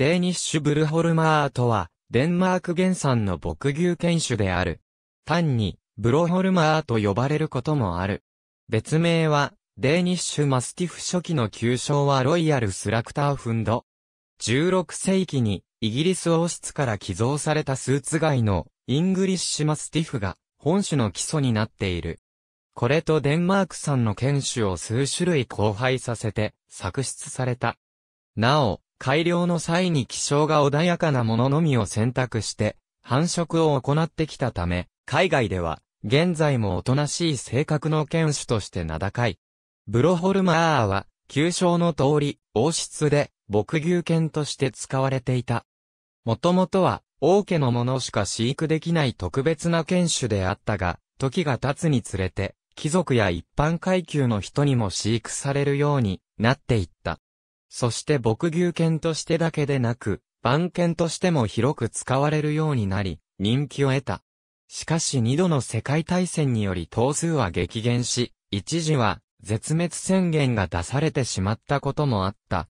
デーニッシュブルホルマーとは、デンマーク原産の牧牛犬種である。単に、ブロホルマーと呼ばれることもある。別名は、デーニッシュマスティフ初期の旧称はロイヤルスラクターフンド。16世紀に、イギリス王室から寄贈されたスーツ街の、イングリッシュマスティフが、本種の基礎になっている。これとデンマーク産の犬種を数種類交配させて、作出された。なお、改良の際に気象が穏やかなもののみを選択して、繁殖を行ってきたため、海外では、現在もおとなしい性格の犬種として名高い。ブロホルマーは、旧称の通り、王室で、牧牛犬として使われていた。もともとは、王家のものしか飼育できない特別な犬種であったが、時が経つにつれて、貴族や一般階級の人にも飼育されるようになっていった。そして牧牛犬としてだけでなく、番犬としても広く使われるようになり、人気を得た。しかし二度の世界大戦により頭数は激減し、一時は絶滅宣言が出されてしまったこともあった。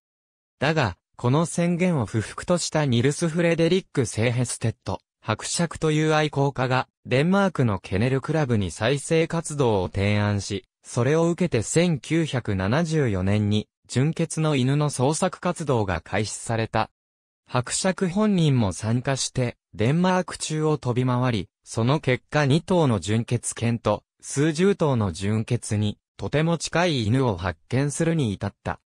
だが、この宣言を不服としたニルス・フレデリック・セーヘステッド、伯爵という愛好家が、デンマークのケネルクラブに再生活動を提案し、それを受けて1974年に、純血の犬の創作活動が開始された。伯爵本人も参加して、デンマーク中を飛び回り、その結果2頭の純血犬と、数十頭の純血に、とても近い犬を発見するに至った。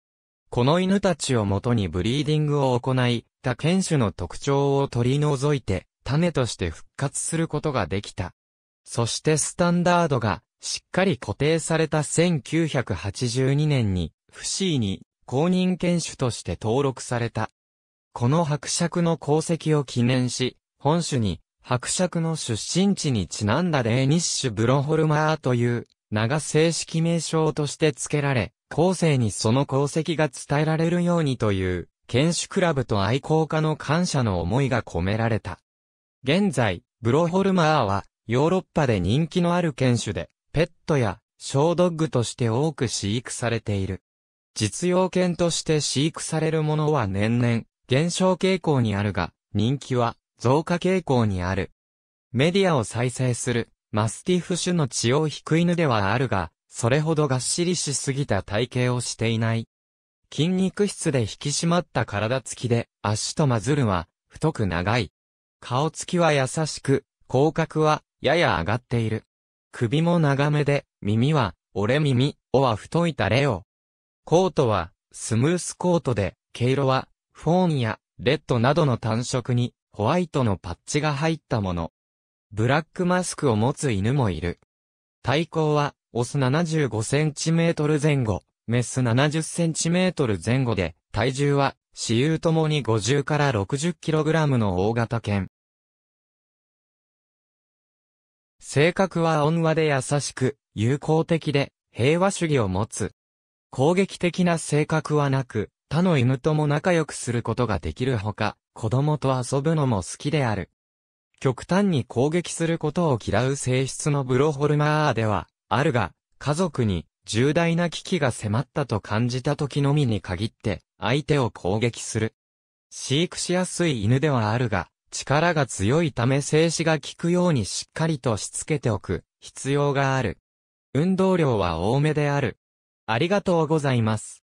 この犬たちをもとにブリーディングを行い、他犬種の特徴を取り除いて、種として復活することができた。そしてスタンダードがしっかり固定された1982年に不思に公認犬種として登録された。この伯爵の功績を記念し、本種に伯爵の出身地にちなんだデーニッシュブロホルマーという名が正式名称として付けられ、後世にその功績が伝えられるようにという、犬種クラブと愛好家の感謝の思いが込められた。現在、ブロホルマーはヨーロッパで人気のある犬種で、ペットや小ドッグとして多く飼育されている。実用犬として飼育されるものは年々減少傾向にあるが、人気は増加傾向にある。メディアを再生するマスティフ種の血を引く犬ではあるが、それほどがっしりしすぎた体型をしていない。筋肉質で引き締まった体つきで、足とマズルは太く長い。顔つきは優しく、口角はやや上がっている。首も長めで、耳は、俺耳、尾は太いたれをコートは、スムースコートで、毛色は、フォーンや、レッドなどの単色に、ホワイトのパッチが入ったもの。ブラックマスクを持つ犬もいる。体高は、オス 75cm 前後、メス 70cm 前後で、体重は、私有ともに50から 60kg の大型犬。性格は温和で優しく、友好的で、平和主義を持つ。攻撃的な性格はなく、他の犬とも仲良くすることができるほか、子供と遊ぶのも好きである。極端に攻撃することを嫌う性質のブロホルマーでは、あるが、家族に重大な危機が迫ったと感じた時のみに限って、相手を攻撃する。飼育しやすい犬ではあるが、力が強いため静止が効くようにしっかりとしつけておく必要がある。運動量は多めである。ありがとうございます。